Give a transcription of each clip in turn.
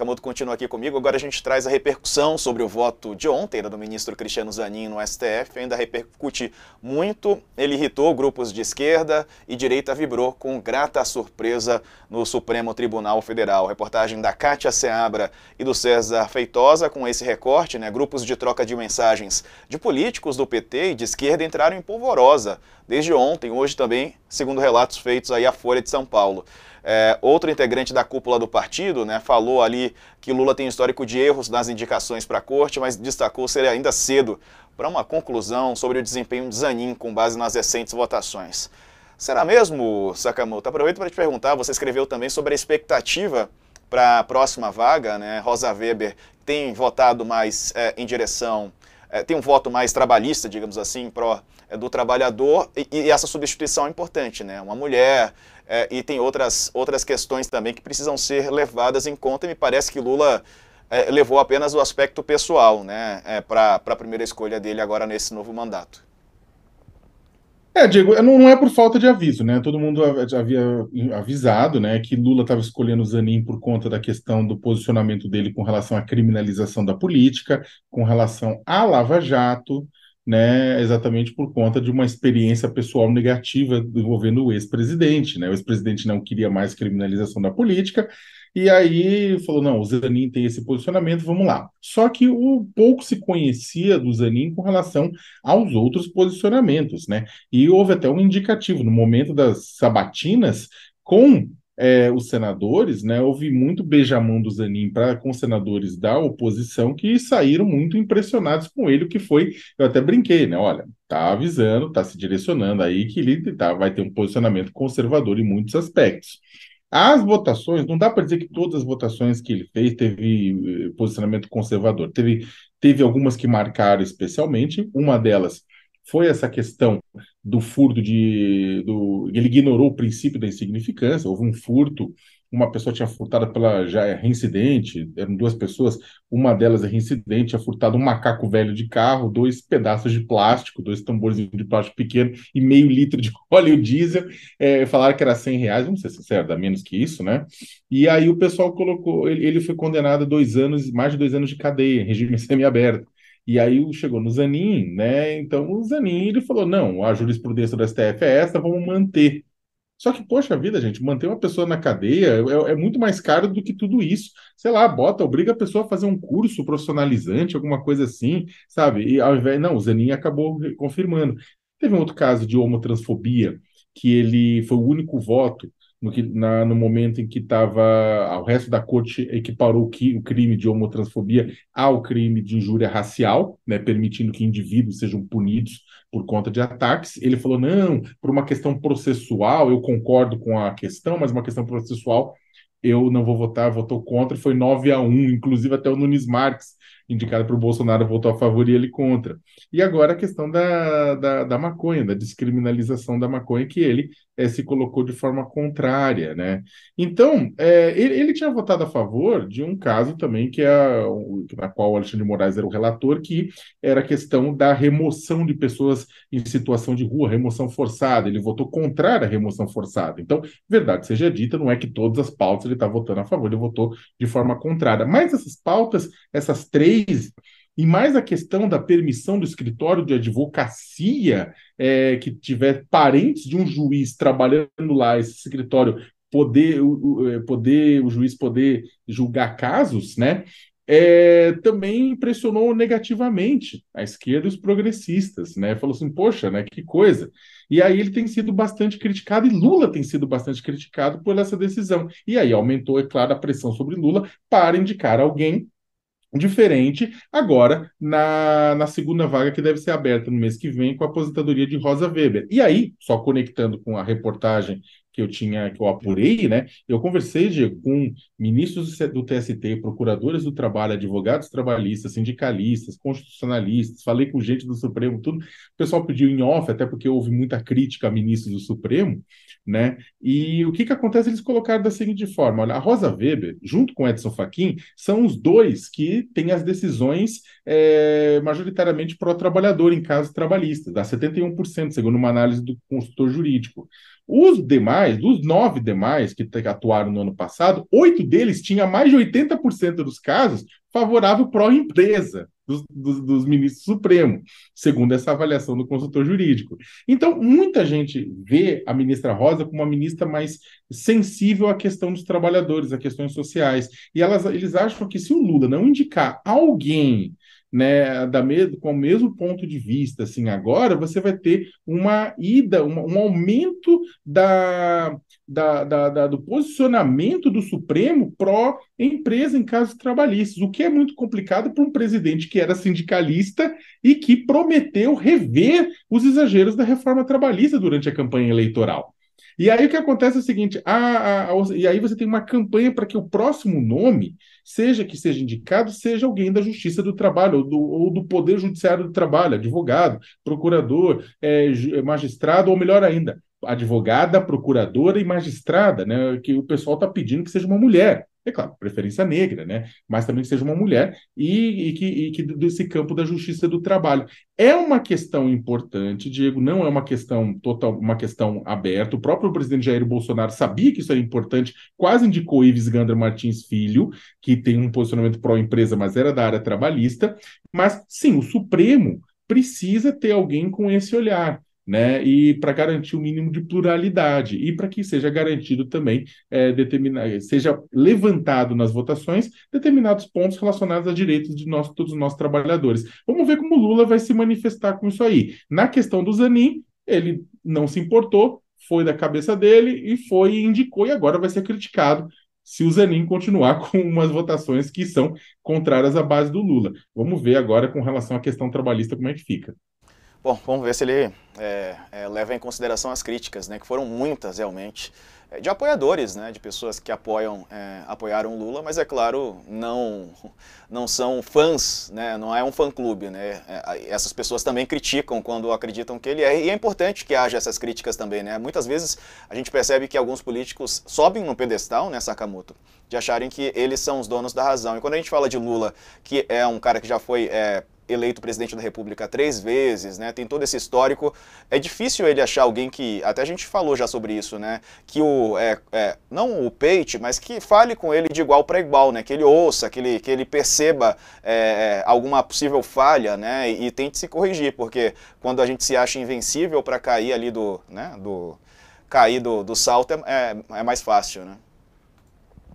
Camuto continua aqui comigo. Agora a gente traz a repercussão sobre o voto de ontem do ministro Cristiano Zanin no STF. Ainda repercute muito. Ele irritou grupos de esquerda e direita vibrou com grata surpresa no Supremo Tribunal Federal. Reportagem da Cátia Seabra e do César Feitosa com esse recorte, né? Grupos de troca de mensagens de políticos do PT e de esquerda entraram em polvorosa desde ontem, hoje também, segundo relatos feitos aí à Folha de São Paulo. É, outro integrante da cúpula do partido né, falou ali que Lula tem histórico de erros nas indicações para a corte, mas destacou ser ainda cedo para uma conclusão sobre o desempenho de Zanin com base nas recentes votações. Será mesmo, Sakamoto? Aproveito para te perguntar, você escreveu também sobre a expectativa para a próxima vaga, né? Rosa Weber tem votado mais é, em direção, é, tem um voto mais trabalhista, digamos assim, pró é do trabalhador e, e essa substituição é importante, né? Uma mulher é, e tem outras, outras questões também que precisam ser levadas em conta e me parece que Lula é, levou apenas o aspecto pessoal né, é, para a primeira escolha dele agora nesse novo mandato. É, Diego, é, não, é por falta de aviso, né? Todo mundo havia avisado, né, que Lula estava escolhendo o Zanin por conta da questão do posicionamento dele com relação à criminalização da política, com relação à Lava Jato, né, exatamente por conta de uma experiência pessoal negativa envolvendo o ex-presidente. Né? O ex-presidente não queria mais criminalização da política, e aí falou: não, o Zanin tem esse posicionamento, vamos lá. Só que o pouco se conhecia do Zanin com relação aos outros posicionamentos, né? E houve até um indicativo no momento das sabatinas com é, os senadores, né, houve muito beijamão do Zanin para com senadores da oposição que saíram muito impressionados com ele, o que foi, eu até brinquei, né, olha, tá avisando, tá se direcionando aí que ele tá, vai ter um posicionamento conservador em muitos aspectos. As votações, não dá para dizer que todas as votações que ele fez teve eh, posicionamento conservador. Teve, teve algumas que marcaram especialmente, uma delas foi essa questão do furto de. Do, ele ignorou o princípio da insignificância, houve um furto, uma pessoa tinha furtado pela. já é reincidente, eram duas pessoas, uma delas é reincidente, tinha furtado um macaco velho de carro, dois pedaços de plástico, dois tambores de plástico pequeno e meio litro de óleo diesel. É, falaram que era 100 reais, vamos ser sinceros, dá menos que isso, né? E aí o pessoal colocou. Ele, ele foi condenado a dois anos, mais de dois anos de cadeia, regime semiaberto. E aí chegou no Zanin, né? Então o Zanin ele falou: não, a jurisprudência do STF é essa, vamos manter. Só que, poxa vida, gente, manter uma pessoa na cadeia é, é, é, muito mais caro do que tudo isso. Sei lá, bota, obriga a pessoa a fazer um curso profissionalizante, alguma coisa assim, sabe? E ao invés. Não, o Zanin acabou confirmando. Teve um outro caso de homotransfobia, que ele foi o único voto no, que, na, no momento em que estava ah, o resto da corte equiparou que, o crime de homotransfobia ao crime de injúria racial, né, permitindo que indivíduos sejam punidos por conta de ataques. Ele falou não, por uma questão processual, eu concordo com a questão, mas uma questão processual eu não vou votar, votou contra, foi 9 a 1, inclusive até o Nunes Marques indicada para o Bolsonaro votou a favor e ele contra. E agora a questão da, da, da maconha, da descriminalização da maconha, que ele é, se colocou de forma contrária. Né? Então, é, ele, ele, tinha votado a favor de um caso também que é na qual o Alexandre de Moraes era o relator, que era a questão da remoção de pessoas em situação de rua, remoção forçada. Ele votou contrário à remoção forçada. Então, verdade seja dita, não é que todas as pautas ele está votando a favor, ele votou de forma contrária. Mas essas pautas, essas três e mais a questão da permissão do escritório de advocacia é, que tiver parentes de um juiz trabalhando lá, esse escritório poder o, é, poder o juiz poder julgar casos, né? É, também impressionou negativamente a esquerda e os progressistas, né? Falou assim, poxa, né? Que coisa. E aí ele tem sido bastante criticado e Lula tem sido bastante criticado por essa decisão. E aí aumentou, é claro, a pressão sobre Lula para indicar alguém diferente agora na, na segunda vaga que deve ser aberta no mês que vem com a aposentadoria de Rosa Weber. E aí, só conectando com a reportagem que eu tinha, que eu apurei, né? Eu conversei, Diego, com ministros do TST, procuradores do trabalho, advogados trabalhistas, sindicalistas, constitucionalistas, falei com gente do Supremo, tudo. O pessoal pediu em off, até porque houve muita crítica a ministros do Supremo, né? E o que que acontece? Eles colocaram da seguinte forma: olha, a Rosa Weber, junto com Edson Fachin, são os dois que têm as decisões é, majoritariamente pró-trabalhador em casos trabalhistas, dá 71%, segundo uma análise do consultor jurídico. Os demais, dos nove demais que atuaram no ano passado, oito deles tinham mais de 80% dos casos favorável pró-empresa dos, dos, dos, ministros Supremo, segundo essa avaliação do consultor jurídico. Então, muita gente vê a ministra Rosa como uma ministra mais sensível à questão dos trabalhadores, a questões sociais. E elas, eles acham que se o Lula não indicar alguém né, da com o mesmo ponto de vista, assim, agora você vai ter uma ida, uma, um aumento da, da, da, da, do posicionamento do Supremo pró-empresa em casos trabalhistas, o que é muito complicado para um presidente que era sindicalista e que prometeu rever os exageros da reforma trabalhista durante a campanha eleitoral. E aí o que acontece é o seguinte: a, a, a e aí você tem uma campanha para que o próximo nome, seja que seja indicado, seja alguém da Justiça do Trabalho ou do, ou do Poder Judiciário do Trabalho, advogado, procurador, é, é magistrado, ou melhor ainda, advogada, procuradora e magistrada, né? Que o pessoal está pedindo que seja uma mulher é claro, preferência negra, né? Mas também que seja uma mulher e, e que, e que desse campo da justiça do trabalho. É uma questão importante, Diego, não é uma questão total, uma questão aberta. O próprio presidente Jair Bolsonaro sabia que isso era importante, quase indicou Ives Gandra Martins Filho, que tem um posicionamento pró-empresa, mas era da área trabalhista. Mas sim, o Supremo precisa ter alguém com esse olhar né? E para garantir o um mínimo de pluralidade e para que seja garantido também é, determinar, seja levantado nas votações determinados pontos relacionados a direitos de nós, todos os nossos trabalhadores. Vamos ver como Lula vai se manifestar com isso aí. Na questão do Zanin, ele não se importou, foi da cabeça dele e foi indicou e agora vai ser criticado se o Zanin continuar com umas votações que são contrárias à base do Lula. Vamos ver agora com relação à questão trabalhista como é que fica. Bom, vamos ver se ele é, é, leva em consideração as críticas, né, que foram muitas realmente, é, de apoiadores, né, de pessoas que apoiam, é, apoiaram Lula, mas é claro, não, não são fãs, né, não é um fã-clube. Né, é, essas pessoas também criticam quando acreditam que ele é, e é importante que haja essas críticas também. Né, muitas vezes a gente percebe que alguns políticos sobem no pedestal, né, Sakamoto, de acharem que eles são os donos da razão. E quando a gente fala de Lula, que é um cara que já foi é, eleito presidente da República três vezes, né? Tem todo esse histórico. É difícil ele achar alguém que. Até a gente falou já sobre isso, né? Que o. É, é, não o peite, mas que fale com ele de igual para igual, né? Que ele ouça, que ele, que ele perceba é, é alguma possível falha, né? E, e tente se corrigir, porque quando a gente se acha invencível para cair ali do. Né? do cair do, do salto é, é, é mais fácil, né?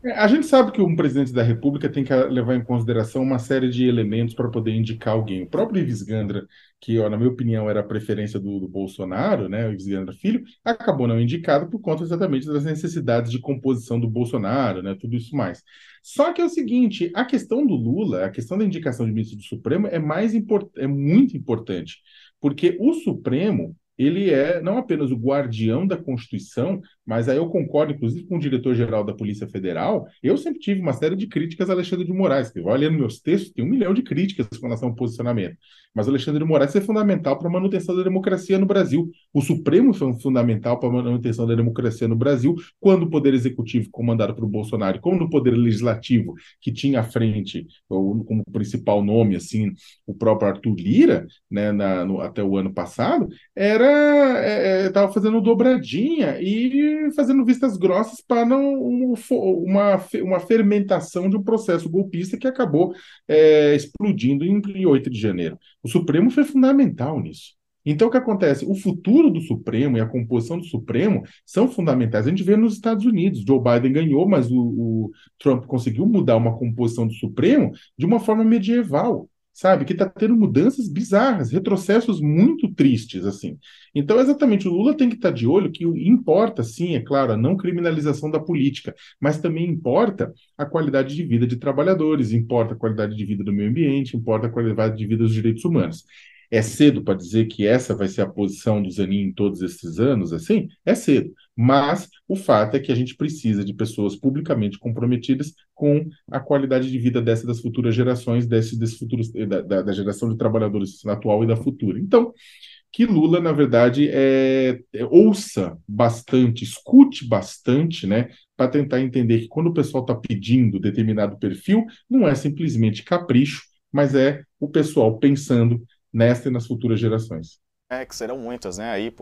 É, a gente sabe que um presidente da República tem que levar em consideração uma série de elementos para poder indicar alguém. O próprio Ives Gandra, que ó, na minha opinião era a preferência do, do Bolsonaro, né, o Ives Gandra filho, acabou não indicado por conta exatamente das necessidades de composição do Bolsonaro, né, tudo isso mais. Só que é o seguinte, a questão do Lula, a questão da indicação de ministro do Supremo é mais é muito importante, porque o Supremo ele é não apenas o guardião da Constituição, mas aí eu concordo, inclusive, com o diretor-geral da Polícia Federal. Eu sempre tive uma série de críticas a Alexandre de Moraes, que vai nos meus textos, tem um milhão de críticas com relação ao posicionamento. Mas Alexandre de Moraes é fundamental para a manutenção da democracia no Brasil. O Supremo foi fundamental para a manutenção da democracia no Brasil, quando o Poder Executivo, comandado por Bolsonaro, como o Poder Legislativo, que tinha à frente, ou como principal nome, assim, o próprio Arthur Lira, né, na, no, até o ano passado, era estava é, é fazendo dobradinha e fazendo vistas grossas para não um, uma, uma fermentação de um processo golpista que acabou é, explodindo em 8 de janeiro. O Supremo foi fundamental nisso. Então, o que acontece? O futuro do Supremo e a composição do Supremo são fundamentais. A gente vê nos Estados Unidos. Joe Biden ganhou, mas o, o Trump conseguiu mudar uma composição do Supremo de uma forma medieval sabe? Que está tendo mudanças bizarras, retrocessos muito tristes, assim. Então, exatamente, o Lula tem que estar tá de olho que importa, sim, é claro, a não criminalização da política, mas também importa a qualidade de vida de trabalhadores, importa a qualidade de vida do meio ambiente, importa a qualidade de vida dos direitos humanos. É cedo para dizer que essa vai ser a posição do Zanin em todos esses anos, assim? É cedo. Mas o fato é que a gente precisa de pessoas publicamente comprometidas com a qualidade de vida dessa das futuras gerações, desse, desse futuro, eh, da, da geração de trabalhadores atual e da futura. Então, que Lula, na verdade, é, é, ouça bastante, escute bastante, né, para tentar entender que quando o pessoal está pedindo determinado perfil, não é simplesmente capricho, mas é o pessoal pensando nesta e nas futuras gerações. É, que serão muitas, né? Aí,